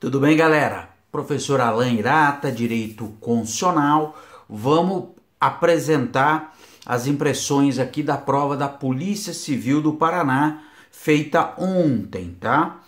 Tudo bem, galera? Professor Alain Irata, Direito Constitucional. Vamos apresentar as impressões aqui da prova da Polícia Civil do Paraná, feita ontem, tá?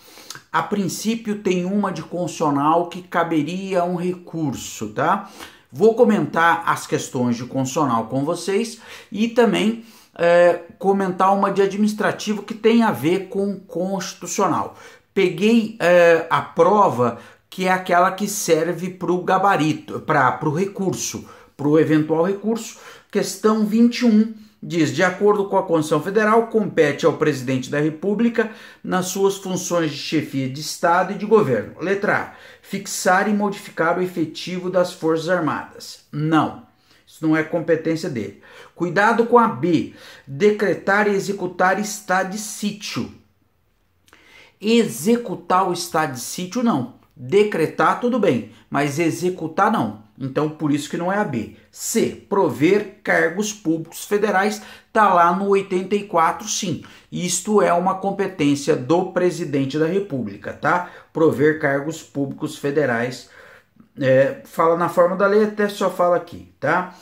A princípio tem uma de constitucional que caberia um recurso, tá? Vou comentar as questões de constitucional com vocês e também é, comentar uma de administrativo que tem a ver com constitucional peguei uh, a prova que é aquela que serve para o gabarito, para o recurso, para o eventual recurso. Questão 21 diz: de acordo com a Constituição Federal, compete ao presidente da República nas suas funções de chefia de Estado e de governo. Letra A: fixar e modificar o efetivo das Forças Armadas. Não. Isso não é competência dele. Cuidado com a B: decretar e executar estado de sítio. Executar o estado de sítio, não. Decretar, tudo bem, mas executar, não. Então, por isso que não é a B. C. Prover cargos públicos federais, tá lá no 84, sim. Isto é uma competência do presidente da República, tá? Prover cargos públicos federais. É, fala na forma da lei, até só fala aqui, tá?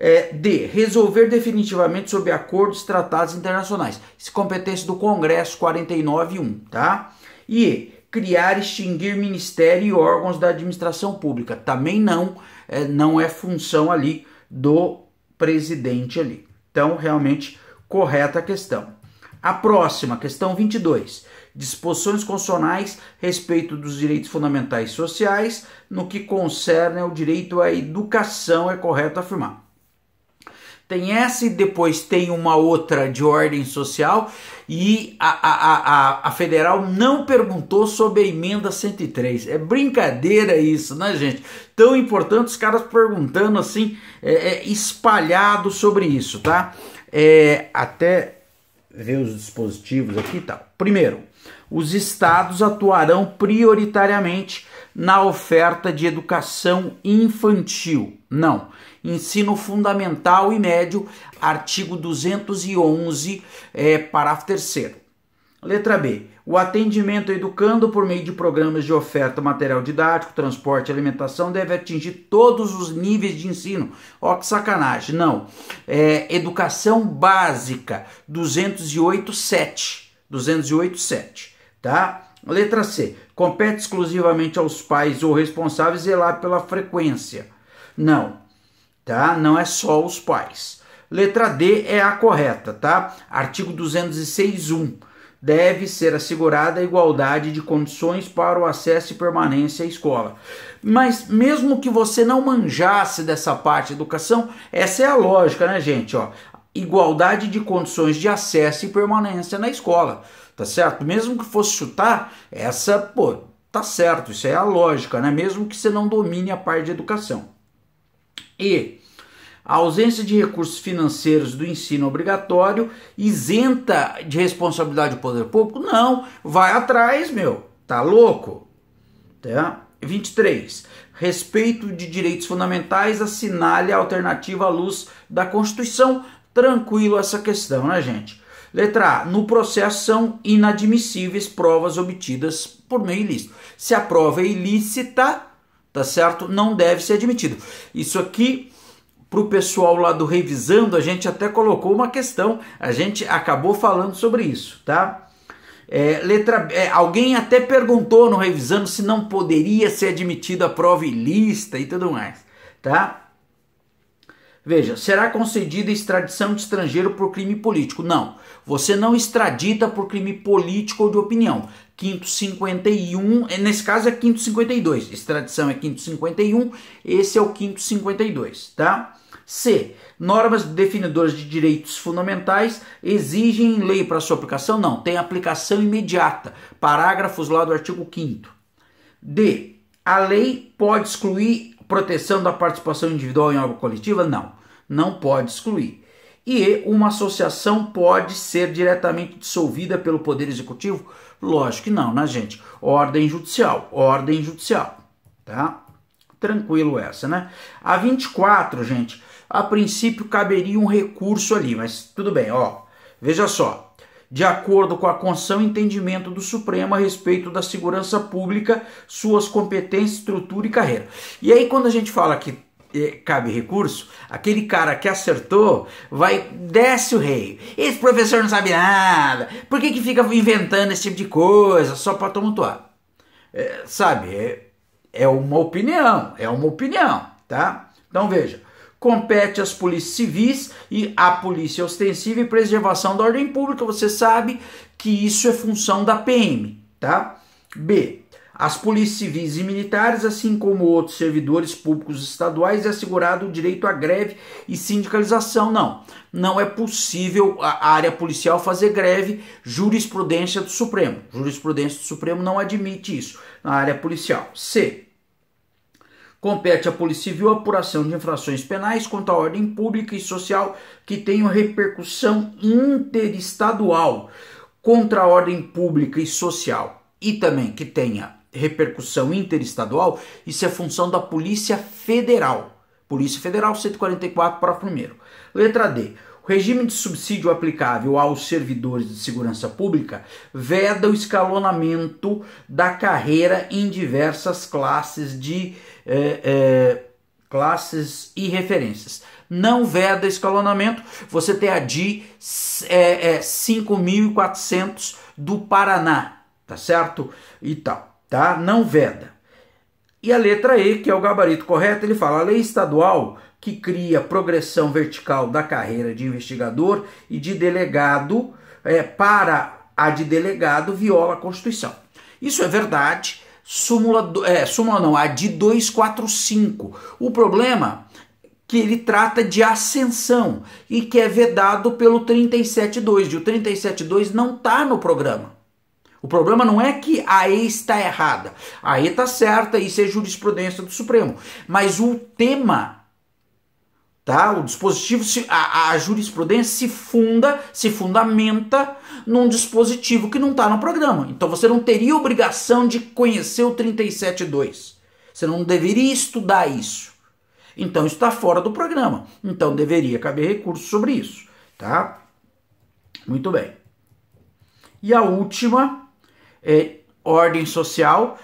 É, D. Resolver definitivamente sobre acordos e tratados internacionais. Isso é competência do Congresso 49.1, tá? E E. Criar, extinguir ministério e órgãos da administração pública. Também não, é, não é função ali do presidente ali. Então, realmente, correta a questão. A próxima, questão 22. Disposições constitucionais respeito dos direitos fundamentais sociais no que concerne ao direito à educação, é correto afirmar. Tem essa e depois tem uma outra de ordem social e a, a, a, a federal não perguntou sobre a emenda 103. É brincadeira isso, né, gente? Tão importante os caras perguntando assim, é, é, espalhado sobre isso, tá? É, até ver os dispositivos aqui e tá? tal. Primeiro, os estados atuarão prioritariamente na oferta de educação infantil. Não, Ensino Fundamental e Médio, artigo 211, é, parágrafo 3. Letra B. O atendimento educando por meio de programas de oferta, material didático, transporte e alimentação deve atingir todos os níveis de ensino. Ó, que sacanagem. Não. É, educação básica, 208.7. 208.7, tá? Letra C. Compete exclusivamente aos pais ou responsáveis zelar pela frequência. Não tá? Não é só os pais. Letra D é a correta, tá? Artigo 206.1. Deve ser assegurada a igualdade de condições para o acesso e permanência à escola. Mas mesmo que você não manjasse dessa parte de educação, essa é a lógica, né, gente? Ó, igualdade de condições de acesso e permanência na escola, tá certo? Mesmo que fosse chutar, essa, pô, tá certo, isso é a lógica, né? Mesmo que você não domine a parte de educação. E a ausência de recursos financeiros do ensino obrigatório isenta de responsabilidade o poder público? Não, vai atrás, meu. Tá louco? Tá? 23. Respeito de direitos fundamentais assinale a alternativa à luz da Constituição. Tranquilo essa questão, né, gente? Letra A. No processo são inadmissíveis provas obtidas por meio ilícito. Se a prova é ilícita, tá certo? Não deve ser admitido. Isso aqui para o pessoal lá do Revisando, a gente até colocou uma questão, a gente acabou falando sobre isso, tá? É, letra, é, alguém até perguntou no Revisando se não poderia ser admitida a prova ilícita e tudo mais, tá? Veja, será concedida extradição de estrangeiro por crime político? Não. Você não extradita por crime político ou de opinião. Quinto 51, é, nesse caso é quinto 52. Extradição é quinto 51, esse é o quinto 52, tá? C. Normas definidoras de direitos fundamentais exigem lei para sua aplicação? Não, tem aplicação imediata. Parágrafos lá do artigo 5. D. A lei pode excluir proteção da participação individual em algo coletiva? Não, não pode excluir. E uma associação pode ser diretamente dissolvida pelo Poder Executivo? Lógico que não, né, gente? Ordem judicial, ordem judicial, tá? tranquilo essa, né? A 24, gente, a princípio caberia um recurso ali, mas tudo bem, ó. Veja só. De acordo com a Constituição e entendimento do Supremo a respeito da segurança pública, suas competências, estrutura e carreira. E aí, quando a gente fala que eh, cabe recurso, aquele cara que acertou vai desce o rei. Esse professor não sabe nada. Por que, que fica inventando esse tipo de coisa só para tumultuar? É, sabe? É, é uma opinião, é uma opinião, tá? Então veja, compete às polícias civis e à polícia ostensiva e preservação da ordem pública. Você sabe que isso é função da PM, tá? B. As polícias civis e militares, assim como outros servidores públicos estaduais, é assegurado o direito à greve e sindicalização. Não, não é possível a área policial fazer greve, jurisprudência do Supremo. Jurisprudência do Supremo não admite isso na área policial. C compete à Polícia Civil a apuração de infrações penais contra a ordem pública e social que tenham repercussão interestadual contra a ordem pública e social e também que tenha repercussão interestadual, isso é função da Polícia Federal. Polícia Federal 144, para 1. Letra D. O regime de subsídio aplicável aos servidores de segurança pública veda o escalonamento da carreira em diversas classes de eh, eh, classes e referências. Não veda escalonamento, você tem a DI é, é, 5.400 do Paraná, tá certo? E tal, tá? Não veda. E a letra E, que é o gabarito correto, ele fala: a lei estadual que cria progressão vertical da carreira de investigador e de delegado é, para a de delegado viola a Constituição. Isso é verdade, súmula, do, é, súmula não, a de 245. O problema que ele trata de ascensão e que é vedado pelo 372. E o 372 não está no programa. O problema não é que a E está errada. A E está certa, isso é jurisprudência do Supremo. Mas o tema Tá? O dispositivo, se, a, a jurisprudência se funda, se fundamenta num dispositivo que não está no programa. Então você não teria obrigação de conhecer o 372. Você não deveria estudar isso. Então está fora do programa. Então deveria caber recurso sobre isso. Tá? Muito bem. E a última é ordem social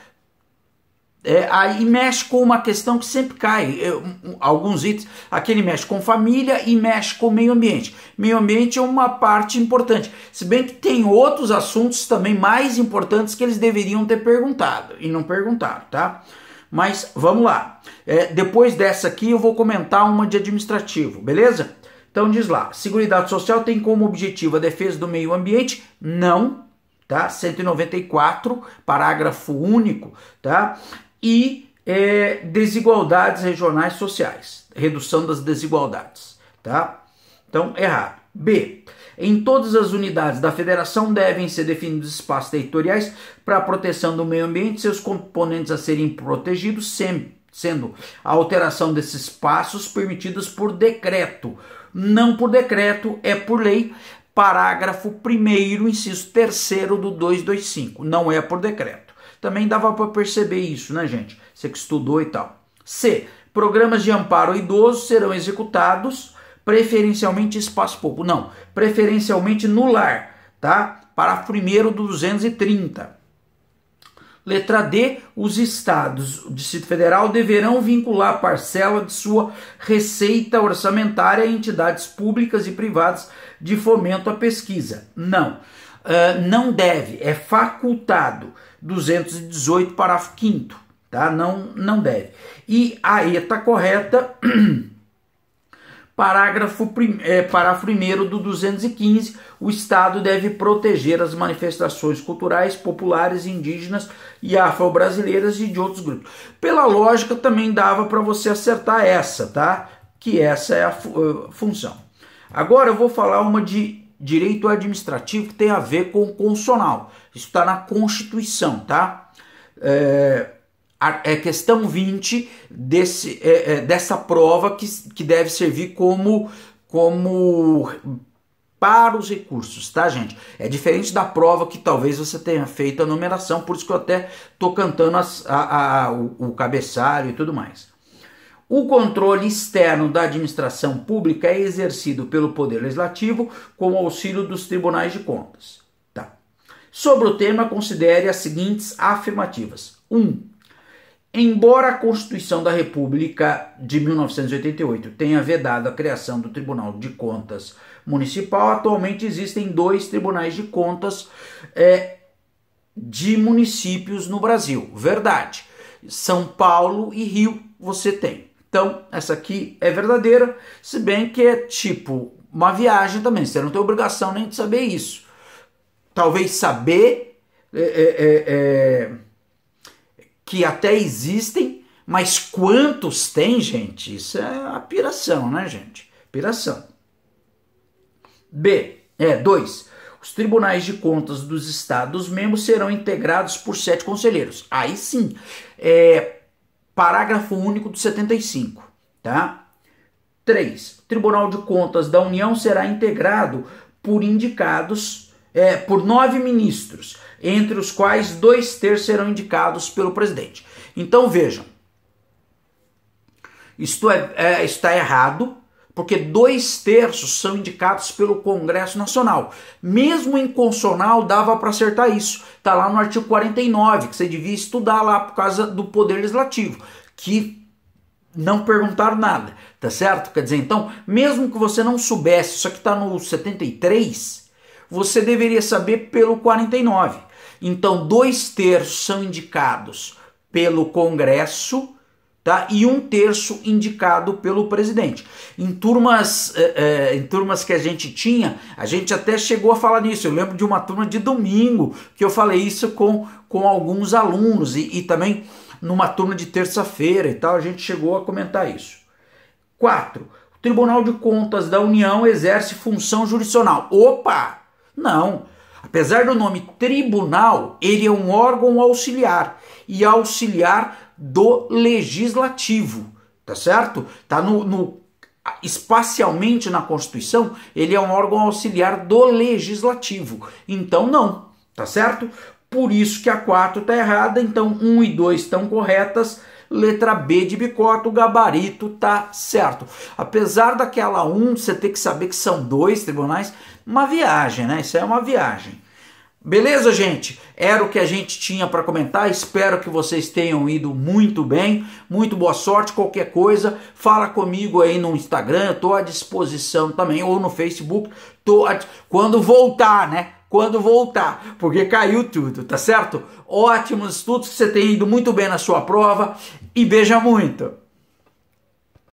é, aí mexe com uma questão que sempre cai, eu, alguns itens, aquele mexe com família e mexe com meio ambiente. Meio ambiente é uma parte importante, se bem que tem outros assuntos também mais importantes que eles deveriam ter perguntado e não perguntaram, tá? Mas vamos lá, é, depois dessa aqui eu vou comentar uma de administrativo, beleza? Então diz lá, Seguridade Social tem como objetivo a defesa do meio ambiente? Não, tá? 194, parágrafo único, tá? e é, desigualdades regionais sociais, redução das desigualdades, tá? Então, errado. B. Em todas as unidades da federação devem ser definidos espaços territoriais para a proteção do meio ambiente, seus componentes a serem protegidos, sempre, sendo a alteração desses espaços permitidas por decreto. Não por decreto, é por lei, parágrafo 1, inciso 3 do 225. Não é por decreto. Também dava para perceber isso, né, gente? Você que estudou e tal. C. Programas de amparo ao idoso serão executados preferencialmente espaço público. Não, preferencialmente no lar, tá? Para primeiro 230. Letra D, os estados, o Distrito Federal deverão vincular parcela de sua receita orçamentária a entidades públicas e privadas de fomento à pesquisa. Não, uh, não deve, é facultado. 218, parágrafo 5 tá? Não, não deve. E aí está correta, parágrafo, prim, é, parágrafo 1 do 215, o Estado deve proteger as manifestações culturais, populares, indígenas e afro-brasileiras e de outros grupos. Pela lógica também dava para você acertar essa, tá? Que essa é a fu eh, função. Agora eu vou falar uma de direito administrativo que tem a ver com o constitucional. Isso está na Constituição, tá? É, é questão 20 desse, é, é, dessa prova que, que deve servir como, como para os recursos, tá, gente? É diferente da prova que talvez você tenha feito a numeração, por isso que eu até tô cantando as, a, a, o, o cabeçalho e tudo mais. O controle externo da administração pública é exercido pelo Poder Legislativo com o auxílio dos tribunais de contas. Tá. Sobre o tema, considere as seguintes afirmativas: 1. Um, embora a Constituição da República de 1988 tenha vedado a criação do Tribunal de Contas Municipal, atualmente existem dois tribunais de contas é, de municípios no Brasil. Verdade. São Paulo e Rio você tem. Então, essa aqui é verdadeira, se bem que é tipo uma viagem também, você não tem obrigação nem de saber isso. Talvez saber é, é, é, é, que até existem, mas quantos tem, gente? Isso é a piração, né, gente? Piração. B. É, dois Os tribunais de contas dos Estados membros serão integrados por sete conselheiros. Aí sim, é, parágrafo único do 75, tá? 3. Tribunal de Contas da União será integrado por indicados é, por nove ministros, entre os quais dois terços serão indicados pelo presidente. Então vejam, isto é, é, está errado, porque dois terços são indicados pelo Congresso Nacional. Mesmo em constitucional dava para acertar isso. Tá lá no artigo 49, que você devia estudar lá por causa do poder legislativo, que não perguntaram nada, tá certo? Quer dizer, então, mesmo que você não soubesse, isso aqui está no 73, você deveria saber pelo 49. Então, dois terços são indicados pelo Congresso tá? e um terço indicado pelo presidente. Em turmas, é, é, em turmas que a gente tinha, a gente até chegou a falar nisso. Eu lembro de uma turma de domingo que eu falei isso com, com alguns alunos e, e também numa turma de terça-feira e tal, a gente chegou a comentar isso. 4. O Tribunal de Contas da União exerce função jurisdicional. Opa! Não. Apesar do nome tribunal, ele é um órgão auxiliar. E auxiliar do legislativo, tá certo? Tá no, no espacialmente na Constituição, ele é um órgão auxiliar do legislativo. Então não, tá certo? Por isso que a 4 tá errada, então 1 e 2 estão corretas. Letra B de bicota, o gabarito tá certo. Apesar daquela 1, você ter que saber que são dois tribunais, uma viagem, né? Isso é uma viagem. Beleza, gente? Era o que a gente tinha para comentar. Espero que vocês tenham ido muito bem. Muito boa sorte. Qualquer coisa, fala comigo aí no Instagram. Eu tô à disposição também ou no Facebook. Tô a... quando voltar, né? Quando voltar, porque caiu tudo, tá certo? Ótimos estudos, você tem ido muito bem na sua prova e beija muito.